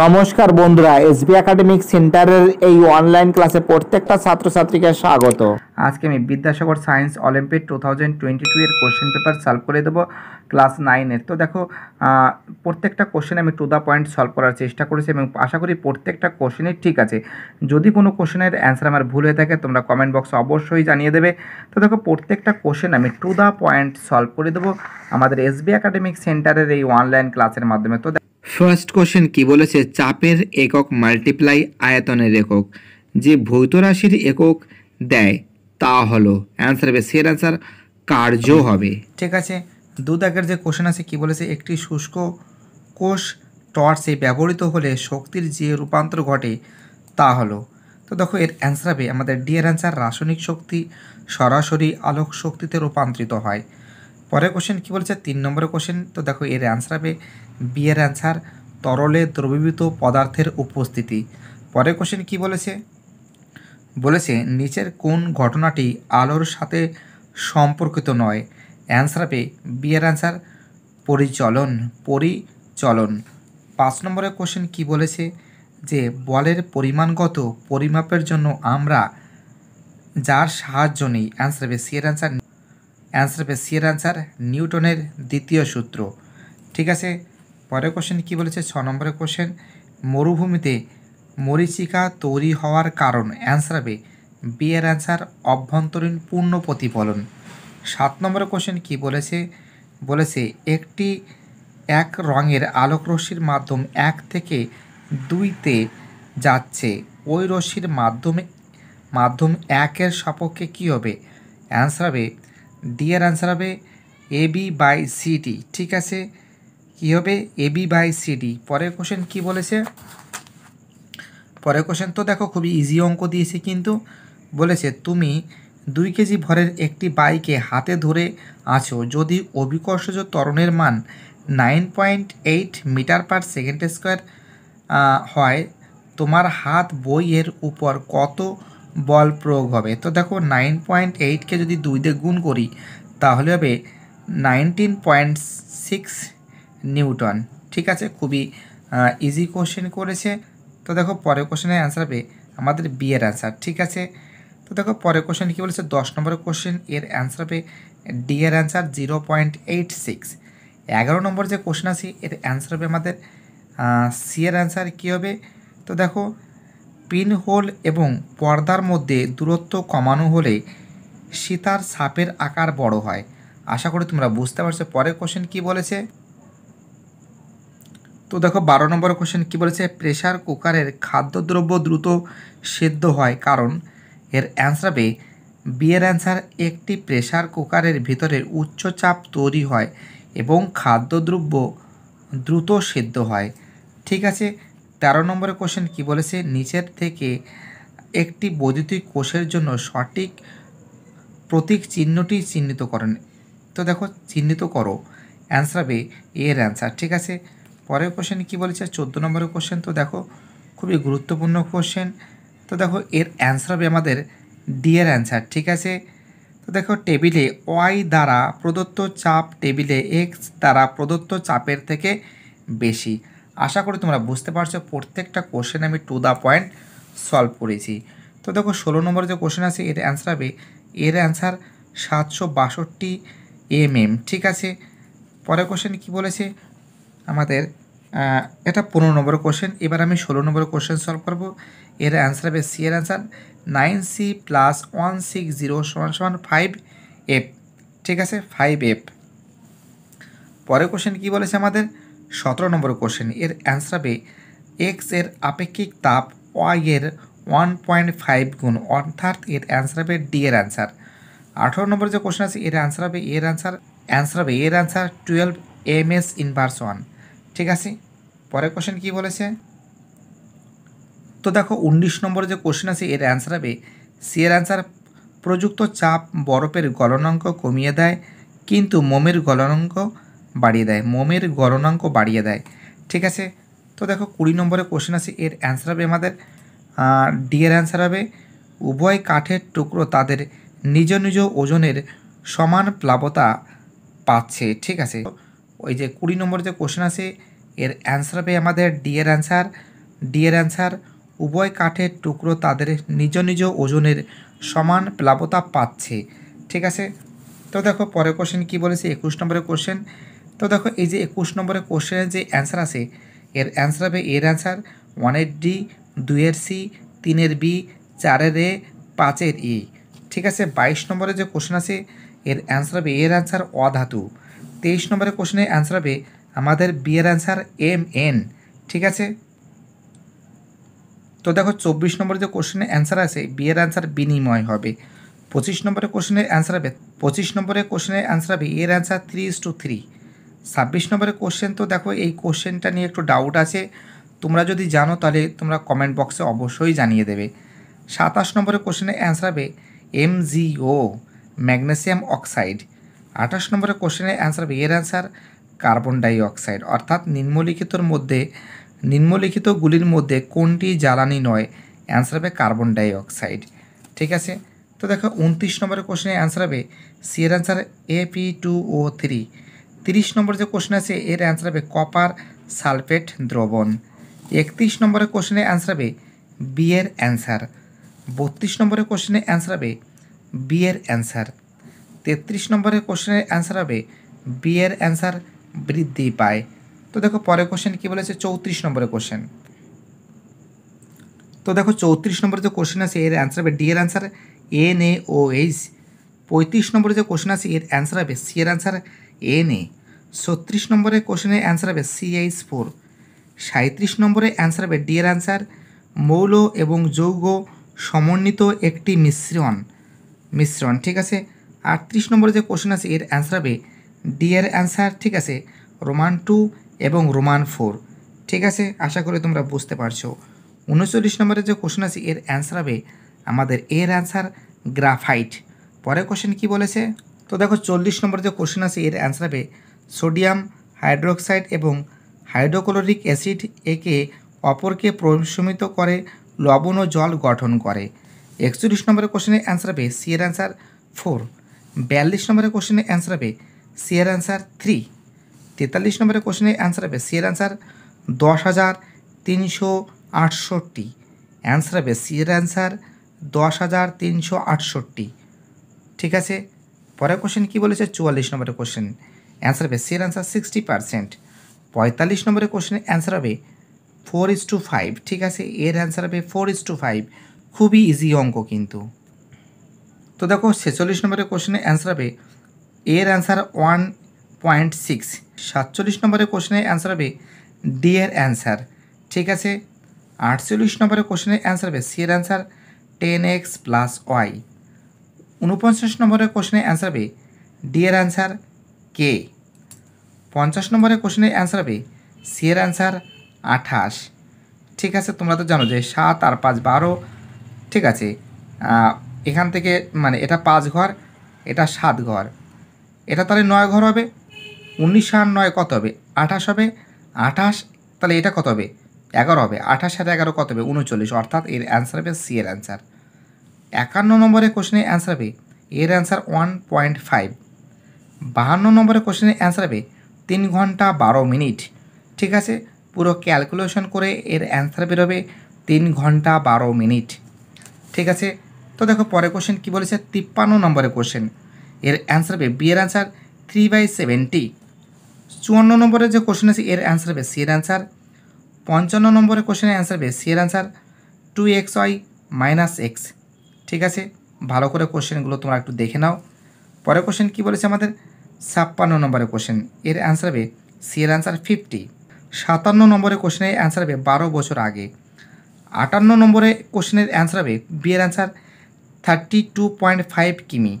নমস্কার বন্ধুরা SB academic সেন্টারের এই অনলাইন ক্লাসে প্রত্যেকটা ছাত্রছাত্রীকে স্বাগত আজকে আমি Vidyasagar science olympic two thousand twenty two এর কোশ্চেন পেপার সলভ করে দেবো ক্লাস নাইনের তো দেখো প্রত্যেকটা কোশ্চেন আমি টু দ্য পয়েন্ট সলভ করার চেষ্টা করেছি এবং আশা করি প্রত্যেকটা কোশ্চেনই ঠিক আছে যদি কোনো কোশ্চেনের অ্যান্সার আমার ভুল হয়ে থাকে তোমরা কমেন্ট বক্সে অবশ্যই জানিয়ে দেবে তো দেখো প্রত্যেকটা কোশ্চেন আমি টু দ্য পয়েন্ট সলভ করে দেবো আমাদের এসবি একাডেমিক সেন্টারের এই অনলাইন ক্লাসের মাধ্যমে তো ফার্স্ট কোশ্চেন কি বলেছে চাপের একক মাল্টিপ্লাই আয়তনের একক যে ভৌত রাশির একক দেয় তা হলো অ্যান্সার হবে সের অ্যান্সার কার্য হবে ঠিক আছে দু দাগের যে কোশ্চেন আছে কি বলেছে একটি শুষ্ক কোষ টর্চে ব্যবহৃত হলে শক্তির যে রূপান্তর ঘটে তা হলো তো দেখো এর অ্যান্সার হবে আমাদের ডি এর অ্যান্সার রাসায়নিক শক্তি সরাসরি আলোক শক্তিতে রূপান্তরিত হয় পরের কোশ্চেন কী বলেছে তিন নম্বরের কোশ্চেন তো দেখো এর অ্যান্সার হবে বি এর অ্যান্সার তরলে দ্রবীভূত পদার্থের উপস্থিতি পরের কোশ্চেন কী বলেছে বলেছে নিচের কোন ঘটনাটি আলোর সাথে সম্পর্কিত নয় অ্যান্সার হবে বি এর অ্যান্সার পরিচলন পরিচলন পাঁচ নম্বরের কোশ্চেন কি বলেছে যে বলের পরিমাণগত পরিমাপের জন্য আমরা যার সাহায্য নিই অ্যান্সার হবে সি এর অ্যান্সার অ্যান্সার হবে সিয়ের অ্যান্সার নিউটনের দ্বিতীয় সূত্র ঠিক আছে পরের কোশ্চেন কী বলেছে ছ নম্বরের কোশ্চেন মরুভূমিতে মরিচিকা তৈরি হওয়ার কারণ অ্যান্সার হবে বি এর অ্যান্সার অভ্যন্তরীণ পূর্ণ প্রতিফলন সাত নম্বরের কোশ্চেন কি বলেছে বলেছে একটি এক রঙের আলোক রশ্মির মাধ্যম এক থেকে দুইতে যাচ্ছে ওই রশ্মির মাধ্যমে মাধ্যম একের সপক্ষে কী হবে অ্যান্সার হবে ডিয়ার এর আনসার হবে এ বি বাই সিডি ঠিক আছে কি হবে এ বি বাই সিডি পরের কোশ্চেন কি বলেছে পরের কোশ্চেন তো দেখো খুবই ইজি অঙ্ক দিয়েছে কিন্তু বলেছে তুমি দুই কেজি ভরের একটি বাইকে হাতে ধরে আছো যদি অভিকর্ষজ ত্বরণের মান nine point eight metre per second square হয় তোমার হাত বইয়ের উপর কত বল প্রয়োগ হবে তো দেখো নাইন পয়েন্ট এইটকে যদি দুই দিয়ে গুণ করি তাহলে হবে নাইনটিন পয়েন্ট সিক্স নিউটন ঠিক আছে খুবই ইজি কোশ্চেন করেছে তো দেখো পরের কোশ্চেনের অ্যান্সার হবে আমাদের বিয়ের অ্যান্সার ঠিক আছে তো দেখো পরের কোশ্চেন কী বলেছে দশ নম্বরের কোশ্চেন এর অ্যান্সার হবে ডি এর answer zero point eight six এগারো নম্বর যে কোশ্চেন আছে এর অ্যান্সার হবে আমাদের সি এর অ্যান্সার কী হবে তো দেখো পিনহোল এবং পর্দার মধ্যে দূরত্ব কমানো হলে সীতার সাপের আকার বড় হয় আশা করি তোমরা বুঝতে পারছো পরের কোশ্চেন কি বলেছে তো দেখো বারো নম্বর কোশ্চেন কি বলেছে প্রেশার কুকারের খাদ্যদ্রব্য দ্রুত সেদ্ধ হয় কারণ এর অ্যান্সার হবে বিয়ের অ্যান্সার একটি প্রেশার কুকারের ভিতরে উচ্চ চাপ তৈরি হয় এবং খাদ্যদ্রব্য দ্রুত সেদ্ধ হয় ঠিক আছে তেরো নম্বরের কোশ্চেন কি বলেছে নিচের থেকে একটি বৈদ্যুতিক কোষের জন্য সঠিক প্রতীক চিহ্নটি চিহ্নিত করেন তো দেখো চিহ্নিত করো অ্যান্সার হবে এর অ্যান্সার ঠিক আছে পরের কোশ্চেন কি বলেছে চোদ্দো নম্বরের কোশ্চেন তো দেখো খুবই গুরুত্বপূর্ণ কোশ্চেন তো দেখো এর অ্যান্সার হবে আমাদের ডি এর অ্যান্সার ঠিক আছে তো দেখো টেবিলে ওয়াই দ্বারা প্রদত্ত চাপ টেবিলে এক্স দ্বারা প্রদত্ত চাপের থেকে বেশি আশা করি তোমরা বুঝতে পারছো প্রত্যেকটা কোশ্চেন আমি টু দ্য পয়েন্ট সলভ করেছি তো দেখো ষোলো নম্বরে যে কোশ্চেন আছে এর অ্যান্সার হবে এর অ্যান্সার সাতশো বাষট্টি এম mm, এম ঠিক আছে পরের কোশ্চেন কি বলেছে আমাদের এটা পনেরো নম্বর কোশ্চেন এবার আমি ষোলো নম্বর কোশ্চেন সলভ করব এর অ্যান্সার হবে সি এর answer nine C plus one six zero সমান সমান ফাইভ এফ ঠিক আছে ফাইভ এফ পরের কোশ্চেন কী বলেছে আমাদের সতেরো নম্বর কোশ্চেন এর অ্যান্সার হবে এক্স এর আপেক্ষিক তাপ ওয়াই এর ওয়ান পয়েন্ট ফাইভ গুণ অর্থাৎ এর অ্যান্সার হবে ডি এর অ্যান্সার আঠেরো নম্বর যে কোশ্চেন আছে এর অ্যান্সার হবে এর অ্যান্সার অ্যান্সার হবে এর answer twelve M S inverse one ঠিক আছে পরের কোশ্চেন কি বলেছে তো দেখো উনিশ নম্বর যে কোশ্চেন আছে এর অ্যান্সার হবে সি এর অ্যান্সার প্রযুক্ত চাপ বরফের গলনাঙ্ক কমিয়ে দেয় কিন্তু মোমের গলনাঙ্ক বাড়িয়ে দেয় মোমের গণনাঙ্ক বাড়িয়ে দেয় ঠিক আছে তো দেখো কুড়ি নম্বরে কোশ্চেন আছে এর অ্যান্সার হবে আমাদের ডি এর অ্যান্সার হবে উভয় কাঠের টুকরো তাদের নিজ নিজ ওজনের সমান প্লাবতা পাচ্ছে ঠিক আছে ওই যে কুড়ি নম্বর যে কোশ্চেন আছে এর অ্যান্সার হবে আমাদের ডি এর অ্যান্সার ডি এর অ্যান্সার উভয় কাঠের টুকরো তাদের নিজ নিজ ওজনের সমান প্লাবতা পাচ্ছে ঠিক আছে তো দেখো পরের কোশ্চেন কি বলেছে একুশ নম্বরের কোশ্চেন তো দেখো এই যে একুশ নম্বরে কোশ্চেনের যে অ্যান্সার আছে এর অ্যান্সার হবে এর অ্যান্সার ওয়ানের ডি দুইয়ের সি তিনের বি চারের এ পাঁচের ই ঠিক আছে বাইশ নম্বরে যে কোশ্চেন আছে এর অ্যান্সার হবে এর অ্যান্সার অধাতু তেইশ নম্বরের কোশ্চেনের অ্যান্সার হবে আমাদের বিয়ের অ্যান্সার এম এন ঠিক আছে তো দেখো চব্বিশ নম্বরে যে কোশ্চেনের অ্যান্সার আছে বিয়ের অ্যান্সার বিনিময় হবে পঁচিশ নম্বরের কোশ্চেনের অ্যান্সার হবে পঁচিশ নম্বরের কোশ্চেনের অ্যান্সার হবে এর answer three is two three ছাব্বিশ নম্বরের কোশ্চেন তো দেখো এই কোশ্চেনটা নিয়ে একটু ডাউট আছে তোমরা যদি জানো তাহলে তোমরা কমেন্ট বক্সে অবশ্যই জানিয়ে দেবে সাতাশ নম্বরের কোশ্চেনের অ্যান্সার হবে এমজিও ম্যাগনেসিয়াম অক্সাইড আঠাশ নম্বরের কোশ্চেনের অ্যান্সার হবে এর অ্যান্সার কার্বন ডাইঅক্সাইড অর্থাৎ নিম্নলিখিতর মধ্যে নিম্নলিখিতগুলির মধ্যে কোনটি জ্বালানি নয় অ্যান্সার হবে কার্বন ডাইঅক্সাইড ঠিক আছে তো দেখো উনত্রিশ নম্বরের কোশ্চেনের অ্যান্সার হবে সি এর answer P two O three তিরিশ নম্বর যে কোশ্চেন আছে এর অ্যান্সার হবে কপার সালফেট দ্রবণ একত্রিশ নম্বরের কোশ্চেনের অ্যান্সার হবে বিয়ের অ্যান্সার বত্রিশ নম্বরের কোশ্চেনের অ্যান্সার হবে বিয়ের অ্যান্সার তেত্রিশ নম্বরের কোশ্চেনের অ্যান্সার হবে বিয়ের অ্যান্সার বৃদ্ধি পায় তো দেখো পরের কোশ্চেন কী বলেছে চৌত্রিশ নম্বরের কোশ্চেন তো দেখো চৌত্রিশ নম্বরের যে কোশ্চেন আছে এর অ্যান্সার হবে ডি এর answer N A O H পঁয়ত্রিশ নম্বরে যে কোশ্চেন আছে এর অ্যান্সার হবে সি এর অ্যান্সার এন এ ছত্রিশ নম্বরে কোশ্চেনের অ্যান্সার হবে সিএইচ ফোর সাঁত্রিশ নম্বরে অ্যান্সার হবে ডি এর অ্যান্সার মৌল এবং যৌগ সমন্বিত একটি মিশ্রণ মিশ্রণ ঠিক আছে আটত্রিশ নম্বরে যে কোশ্চেন আছে এর অ্যান্সার হবে ডি এর অ্যান্সার ঠিক আছে রোমান টু এবং রোমান ফোর ঠিক আছে আশা করি তোমরা বুঝতে পারছো উনচল্লিশ নম্বরে যে কোশ্চেন আছে এর অ্যান্সার হবে আমাদের এর অ্যান্সার গ্রাফাইট পরের কোশ্চেন কি বলেছে তো দেখো চল্লিশ নম্বর যে কোশ্চেন আছে এর অ্যান্সার হবে সোডিয়াম হাইড্রোক্সাইড এবং হাইড্রোক্লোরিক অ্যাসিড একে অপরকে প্রশমিত করে লবণ ও জল গঠন করে একচল্লিশ নম্বরের কোশ্চেনের অ্যান্সার হবে সি এর অ্যান্সার ফোর বিয়াল্লিশ নম্বরের কোশ্চেনের অ্যান্সার হবে সি অ্যান্সার থ্রি তেতাল্লিশ নম্বরের কোশ্চেনের অ্যান্সার হবে সি অ্যান্সার দশ হাজার তিনশো আটষট্টি অ্যান্সার হবে সি অ্যান্সার দশ হাজার তিনশো আটষট্টি ঠিক আছে পরের কোশ্চেন কী বলেছে চুয়াল্লিশ নম্বরের কোশ্চেন অ্যান্সার হবে সির অ্যান্সার সিক্সটি পার্সেন্ট পঁয়তাল্লিশ নম্বরের কোশ্চেনের অ্যান্সার হবে ফোর ইস টু ফাইভ ঠিক আছে এর অ্যান্সার হবে ফোর ইস টু ফাইভ খুবই ইজি অঙ্ক কিন্তু তো দেখো ছেচল্লিশ নম্বরের কোশ্চেনের অ্যান্সার হবে এর অ্যান্সার ওয়ান পয়েন্ট সিক্স সাতচল্লিশ নম্বরের কোশ্চেনের অ্যান্সার হবে ডি এর অ্যান্সার ঠিক আছে আটচল্লিশ নম্বরের কোশ্চেনের অ্যান্সার হবে সি এর answer ten X plus Y উনপঞ্চাশ নম্বরের কোশ্চেনে অ্যান্সার হবে ডি এর অ্যান্সার কে পঞ্চাশ নম্বরের কোশ্চেনে অ্যান্সার হবে সি এর অ্যান্সার আঠাশ ঠিক আছে তোমরা তো জানো যে সাত আর পাঁচ বারো ঠিক আছে এখান থেকে মানে এটা পাঁচ ঘর এটা সাত ঘর এটা তাহলে নয় ঘর হবে উনিশ আর নয় কত হবে আঠাশ হবে আঠাশ তাহলে এটা কত হবে এগারো হবে আঠাশ সাথে এগারো কত হবে উনচল্লিশ অর্থাৎ এর অ্যান্সার হবে সি এর অ্যান্সার একান্ন নম্বরের কোশ্চেনের অ্যান্সার হবে এর অ্যান্সার ওয়ান পয়েন্ট ফাইভ বাহান্ন নম্বরের কোশ্চেনের অ্যান্সার হবে তিন ঘন্টা বারো মিনিট ঠিক আছে পুরো ক্যালকুলেশন করে এর অ্যান্সার বেরোবে তিন ঘন্টা বারো মিনিট ঠিক আছে তো দেখো পরে কোশ্চেন কী বলেছে তিপ্পান্ন নম্বরের কোশ্চেন এর অ্যান্সার হবে বি এর অ্যান্সার থ্রি বাই সেভেন্টি চুয়ান্ন নম্বরের যে কোশ্চেন আছে এর অ্যান্সার হবে সি এর অ্যান্সার পঞ্চান্ন নম্বরের কোশ্চেনের অ্যান্সার হবে সি এর answer two X Y minus X ঠিক আছে ভালো করে কোশ্চেনগুলো তোমরা একটু দেখে নাও পরে কোশ্চেন কি বলেছে আমাদের ছাপ্পান্ন নম্বরের কোশ্চেন এর অ্যান্সার হবে সি এর অ্যান্সার ফিফটি সাতান্ন নম্বরের কোশ্চেনের অ্যান্সার হবে বারো বছর আগে আটান্ন নম্বরে কোশ্চেনের অ্যান্সার হবে বি এর answer thirty two point five কিমি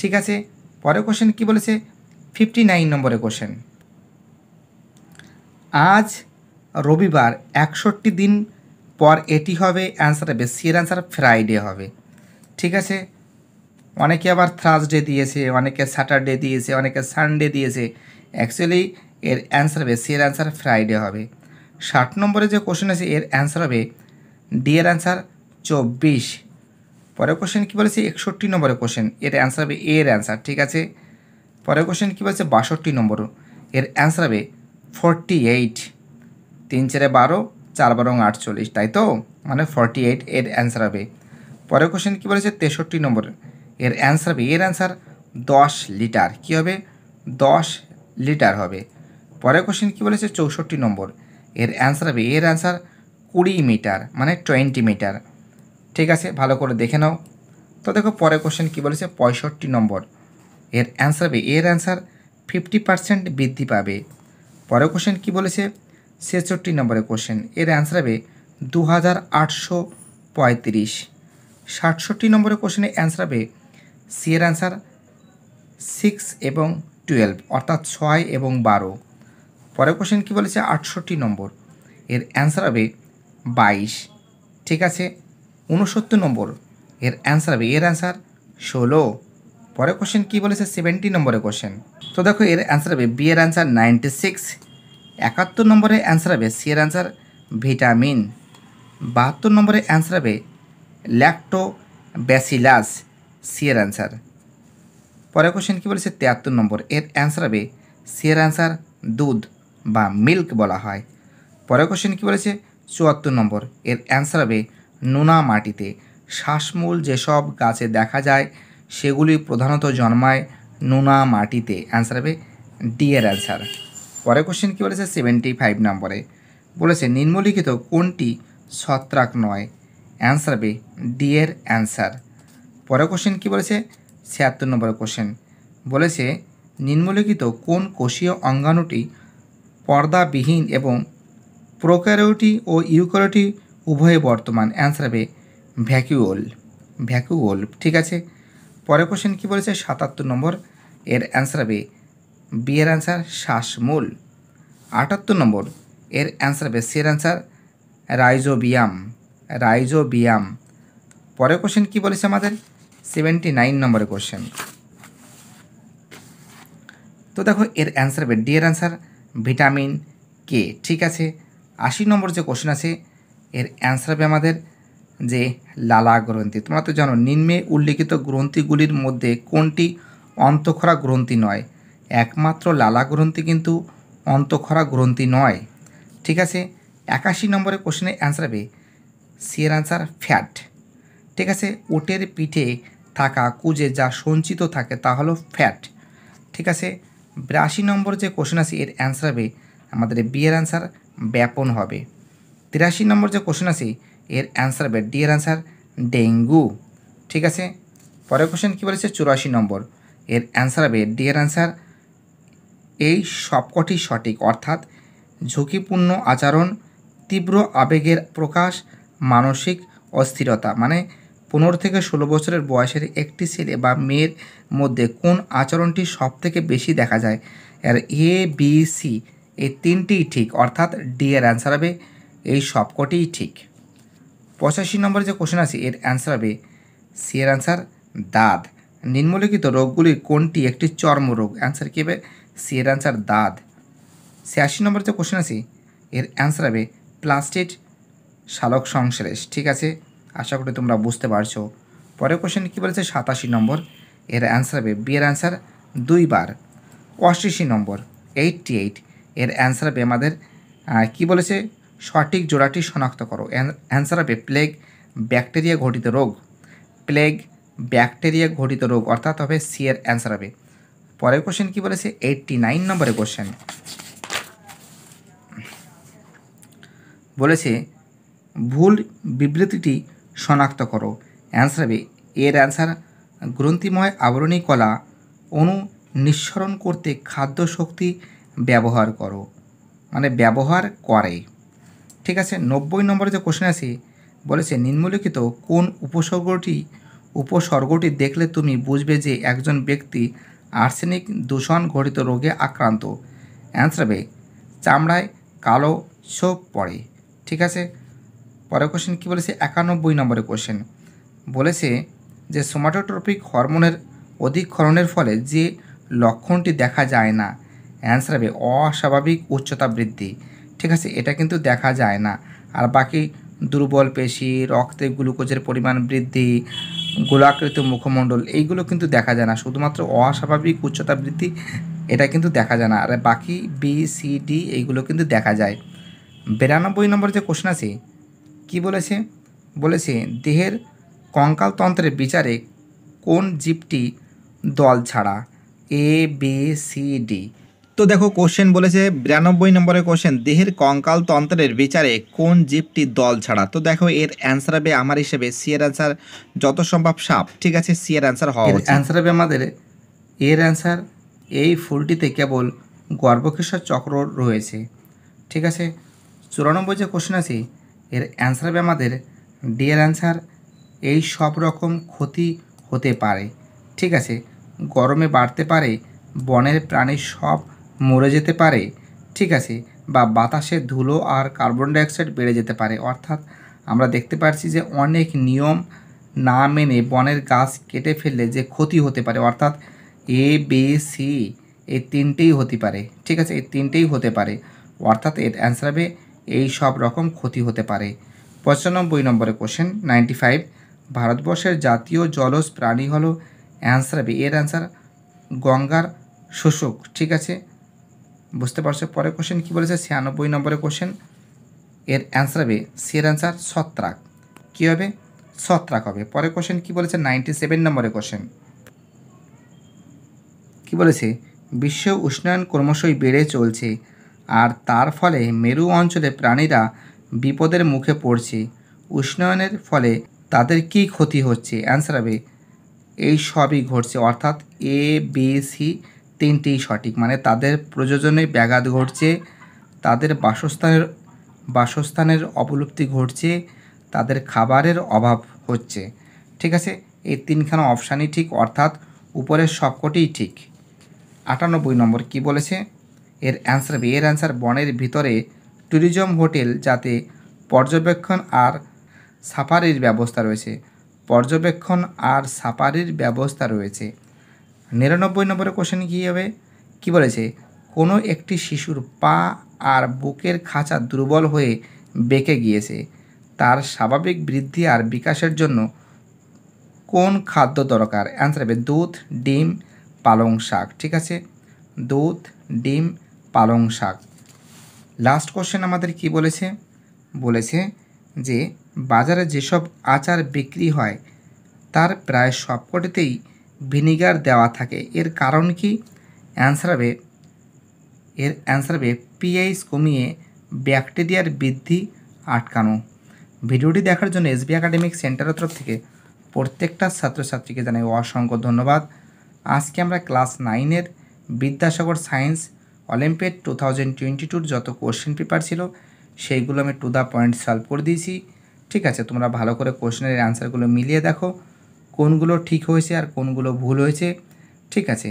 ঠিক আছে পরের কোশ্চেন কি বলেছে ফিফটি নাইন নম্বরের কোশ্চেন আজ রবিবার একষট্টি দিন পর এটি হবে অ্যান্সার হবে সি এর অ্যান্সার ফ্রাইডে হবে ঠিক আছে অনেকে আবার থার্সডে দিয়েছে অনেকে স্যাটারডে দিয়েছে অনেকে সানডে দিয়েছে অ্যাকচুয়ালি এর অ্যান্সার হবে সি এর অ্যান্সার ফ্রাইডে হবে ষাট নম্বরে যে কোশ্চেন আছে এর অ্যান্সার হবে ডি এর অ্যান্সার চব্বিশ পরের কোশ্চেন কী বলেছে একষট্টি নম্বরের কোশ্চেন এর অ্যান্সার হবে এর অ্যান্সার ঠিক আছে পরের কোশ্চেন কী বলেছে বাষট্টি নম্বর এর অ্যান্সার হবে ফর্টি এইট তিন চারে বারো চার বারো আটচল্লিশ তাই তো মানে ফর্টি এইট এর অ্যান্সার হবে পরের কোশ্চেন কী বলেছে তেষট্টি নম্বর এর অ্যান্সার হবে এর অ্যান্সার দশ লিটার কী হবে দশ লিটার হবে পরের কোশ্চেন কী বলেছে চৌষট্টি নম্বর এর অ্যান্সার হবে এর অ্যান্সার কুড়ি মিটার মানে টোয়েন্টি মিটার ঠিক আছে ভালো করে দেখে নাও তো দেখো পরের কোশ্চেন কী বলেছে পঁয়ষট্টি নম্বর এর অ্যান্সার হবে এর অ্যান্সার ফিফটি পার্সেন্ট বৃদ্ধি পাবে পরের কোশ্চেন কী বলেছে ছেষট্টি নম্বরের কোশ্চেন এর অ্যান্সার হবে দু হাজার আটশো পঁয়ত্রিশ ষাটষট্টি নম্বরের কোশ্চেনে অ্যান্সার হবে সি এর অ্যান্সার সিক্স এবং টুয়েলভ অর্থাৎ ছয় এবং বারো পরের কোশ্চেন কী বলেছে আটষট্টি নম্বর এর অ্যান্সার হবে বাইশ ঠিক আছে উনসত্তর নম্বর এর অ্যান্সার হবে এর অ্যান্সার ষোলো পরের কোশ্চেন কী বলেছে সেভেন্টি নম্বরের কোশ্চেন তো দেখো এর অ্যান্সার হবে বি এর অ্যান্সার নাইনটি সিক্স একাত্তর নম্বরের অ্যান্সার হবে সি এর অ্যান্সার ভিটামিন বাহাত্তর নম্বরের অ্যান্সার হবে ল্যাক্টো ব্যাসিলাস সি অ্যান্সার পরের কোশ্চেন কী বলেছে তিয়াত্তর নম্বর এর অ্যান্সার হবে সি অ্যান্সার দুধ বা মিল্ক বলা হয় পরের কোশ্চেন কী বলেছে চুয়াত্তর নম্বর এর অ্যান্সার হবে নোনা মাটিতে শ্বাসমূল যেসব গাছে দেখা যায় সেগুলি প্রধানত জন্মায় নোনা মাটিতে অ্যান্সার হবে ডি এর অ্যান্সার পরের কোশ্চেন কী বলেছে সেভেন্টি ফাইভ নম্বরে বলেছে নিম্নলিখিত কোনটি ছত্রাক নয় অ্যান্সার বি ডি এর অ্যান্সার পরের কোশ্চেন কী বলেছে ছিয়াত্তর নম্বরের কোশ্চেন বলেছে নিম্নলিখিত কোন কোষীয় অঙ্গাণুটি পর্দাবিহীন এবং প্রোক্যারিওটি ও ইউক্যারিওটি উভয়ে বর্তমান অ্যান্সার হবে ভ্যাকিউল ভ্যাকিউল ঠিক আছে পরের কোশ্চেন কী বলেছে সাতাত্তর নম্বর এর অ্যান্সার হবে বি এর অ্যান্সার শ্বাসমূল আটাত্তর নম্বর এর অ্যান্সার হবে সি এর অ্যান্সার রাইজোবিয়াম রাইজোবিয়াম পরের কোশ্চেন কি বলেছে আমাদের সেভেন্টি নাইন নম্বরের কোশ্চেন তো দেখো এর অ্যান্সার হবে ডি এর অ্যান্সার ভিটামিন কে ঠিক আছে আশি নম্বর যে কোশ্চেন আছে এর অ্যান্সার হবে আমাদের যে লালা গ্রন্থি তোমরা তো জানো নিম্নে উল্লিখিত গ্রন্থিগুলির মধ্যে কোনটি অন্তঃক্ষরা গ্রন্থি নয় একমাত্র লালা গ্রন্থি কিন্তু অন্তঃক্ষরা গ্রন্থি নয় ঠিক আছে একাশি নম্বরের কোশ্চেনের অ্যান্সার হবে সিয়ের এর আনসার ফ্যাট ঠিক আছে ওটের পিঠে থাকা কুজে যা সঞ্চিত থাকে তা হলো ফ্যাট ঠিক আছে বিরাশি নম্বর যে কোশ্চেন আছে এর অ্যান্সার হবে আমাদের বিয়ের এর ব্যাপন হবে তিরাশি নম্বর যে কোশ্চেন আছে এর অ্যান্সার হবে ডি এর ডেঙ্গু ঠিক আছে পরের কোশ্চেন কী বলেছে চুরাশি নম্বর এর অ্যান্সার হবে ডি এর এই সবকটি সঠিক অর্থাৎ ঝুঁকিপূর্ণ আচরণ তীব্র আবেগের প্রকাশ মানসিক অস্থিরতা মানে পনেরো থেকে ষোলো বছরের বয়সের একটি ছেলে বা মেয়ের মধ্যে কোন আচরণটি সবথেকে বেশি দেখা যায় আর এ বি সি এই তিনটিই ঠিক অর্থাৎ ডি এর অ্যান্সার হবে এই সবকটিই ঠিক পঁচাশি নম্বরে যে কোশ্চেন আছে এর অ্যান্সার হবে সি এর অ্যান্সার দাঁত নিম্নলিখিত রোগগুলির কোনটি একটি চর্মরোগ অ্যান্সার কী হবে সি এর অ্যান্সার দাঁত ছিয়াশি নম্বরে যে কোশ্চেন আছে এর অ্যান্সার হবে প্লাস্টিড সালক সংশ্লেষ ঠিক আছে আশা করি তোমরা বুঝতে পারছো পরের কোশ্চেন কী বলেছে সাতাশি নম্বর এর অ্যান্সার হবে বি এর অ্যান্সার দুইবার অষ্টাশি নম্বর এইটটি এইট এর অ্যান্সার হবে আমাদের কী বলেছে সঠিক জোড়াটি শনাক্ত করো অ্যান্সার হবে প্লেগ ব্যাকটেরিয়া ঘটিত রোগ প্লেগ ব্যাকটেরিয়া ঘটিত রোগ অর্থাৎ হবে সি এর অ্যান্সার হবে পরের কোশ্চেন কী বলেছে এইটটি নাইন নম্বরের কোশ্চেন বলেছে ভুল বিবৃতিটি শনাক্ত করো অ্যান্সার বি এর অ্যান্সার গ্রন্থিময় আবরণী কলা অনু নিঃসরণ করতে খাদ্য শক্তি ব্যবহার করো মানে ব্যবহার করে ঠিক আছে নব্বই নম্বরে যে কোশ্চেন আছে বলেছে নিম্নলিখিত কোন উপসর্গটি উপসর্গটি দেখলে তুমি বুঝবে যে একজন ব্যক্তি আর্সেনিক দূষণ ঘটিত রোগে আক্রান্ত অ্যান্সার বে চামড়ায় কালো ছোপ পড়ে ঠিক আছে পরের কোশ্চেন কী বলেছে একানব্বই নম্বরের কোশ্চেন বলেছে যে সোমাটোট্রপিক হরমোনের অধিক ক্ষরণের ফলে যে লক্ষণটি দেখা যায় না অ্যান্সার হবে অস্বাভাবিক উচ্চতা বৃদ্ধি ঠিক আছে এটা কিন্তু দেখা যায় না আর বাকি দুর্বল পেশি রক্তে গ্লুকোজের পরিমাণ বৃদ্ধি গোলাকৃত মুখমণ্ডল এইগুলো কিন্তু দেখা যায় না শুধুমাত্র অস্বাভাবিক উচ্চতা বৃদ্ধি এটা কিন্তু দেখা যায় না আর বাকি বি সি ডি এইগুলো কিন্তু দেখা যায় বিরানব্বই নম্বর যে কোশ্চেন আছে কি বলেছে বলেছে দেহের কঙ্কালতন্ত্রের বিচারে কোন জীবটি দল ছাড়া এ বি সি ডি তো দেখো কোশ্চেন বলেছে বিরানব্বই নম্বরের কোশ্চেন দেহের কঙ্কাল তন্ত্রের বিচারে কোন জীবটি দল ছাড়া তো দেখো এর অ্যান্সার হবে আমার হিসেবে সি এর অ্যান্সার যত সম্ভব সাপ ঠিক আছে সি এর অ্যান্সার হওয়া অ্যান্সার হবে আমাদের এর অ্যান্সার এই ফুলটিতে কেবল গর্ভকেশ্বর চক্র রয়েছে ঠিক আছে চুরানব্বই যে কোশ্চেন আছে এর অ্যান্সার হবে আমাদের ডিয়ার অ্যান্সার এই সব রকম ক্ষতি হতে পারে ঠিক আছে গরমে বাড়তে পারে বনের প্রাণী সব মরে যেতে পারে ঠিক আছে বা বাতাসে ধুলো আর কার্বন ডাইঅক্সাইড বেড়ে যেতে পারে অর্থাৎ আমরা দেখতে পাচ্ছি যে অনেক নিয়ম না মেনে বনের গাছ কেটে ফেললে যে ক্ষতি হতে পারে অর্থাৎ এ বি সি এই তিনটেই হতে পারে ঠিক আছে এই তিনটেই হতে পারে অর্থাৎ এর অ্যান্সার হবে এই সব রকম ক্ষতি হতে পারে পঁচানব্বই নম্বরে কোশ্চেন নাইনটি ফাইভ ভারতবর্ষের জাতীয় জলজ প্রাণী হলো অ্যান্সার হবে এর অ্যান্সার গঙ্গার শোষক ঠিক আছে বুঝতে পারছো পরে কোশ্চেন কী বলেছে ছিয়ানব্বই নম্বরে কোশ্চেন এর অ্যান্সার হবে এর অ্যান্সার ছত্রাক কী হবে ছত্রাক হবে পরে কোশ্চেন কী বলেছে নাইনটি সেভেন নম্বরে কোশ্চেন কী বলেছে বিশ্ব উষ্ণায়ন ক্রমশই বেড়ে চলছে আর তার ফলে মেরু অঞ্চলে প্রাণীরা বিপদের মুখে পড়ছে উষ্ণায়নের ফলে তাদের কি ক্ষতি হচ্ছে অ্যান্সার হবে এই সবই ঘটছে অর্থাৎ এ বি সি তিনটেই সঠিক মানে তাদের প্রযোজনে ব্যাঘাত ঘটছে তাদের বাসস্থানের বাসস্থানের অবলুপ্তি ঘটছে তাদের খাবারের অভাব হচ্ছে ঠিক আছে এই তিনখানা অপশানই ঠিক অর্থাৎ উপরের সবকটিই ঠিক আটানব্বই নম্বর কি বলেছে এর অ্যান্সার হবে এর অ্যান্সার বনের ভিতরে ট্যুরিজম হোটেল যাতে পর্যবেক্ষণ আর সাফারির ব্যবস্থা রয়েছে পর্যবেক্ষণ আর সাফারির ব্যবস্থা রয়েছে নিরানব্বই নম্বরের কোশ্চেন কী হবে কি বলেছে কোনো একটি শিশুর পা আর বুকের খাঁচা দুর্বল হয়ে বেঁকে গিয়েছে তার স্বাভাবিক বৃদ্ধি আর বিকাশের জন্য কোন খাদ্য দরকার অ্যান্সার হবে দুধ ডিম পালং শাক ঠিক আছে দুধ ডিম পালং শাক লাস্ট কোশ্চেন আমাদের কি বলেছে বলেছে যে বাজারে যেসব আচার বিক্রি হয় তার প্রায় সবকটিতেই ভিনিগার দেওয়া থাকে এর কারণ কি অ্যান্সার হবে এর অ্যান্সার হবে পিএইচ কমিয়ে ব্যাকটেরিয়ার বৃদ্ধি আটকানো ভিডিওটি দেখার জন্য এস বি একাডেমিক সেন্টারের তরফ থেকে প্রত্যেকটা ছাত্রছাত্রীকে জানাই অসংখ্য ধন্যবাদ আজকে আমরা ক্লাস নাইনের Vidyasagar science olympiad two thousand twenty টুর যত কোশ্চেন পেপার ছিল সেইগুলো আমি টু দ্য পয়েন্ট সলভ করে দিয়েছি ঠিক আছে তোমরা ভালো করে কোশ্চেনের অ্যান্সারগুলো মিলিয়ে দেখো কোনগুলো ঠিক হয়েছে আর কোনগুলো ভুল হয়েছে ঠিক আছে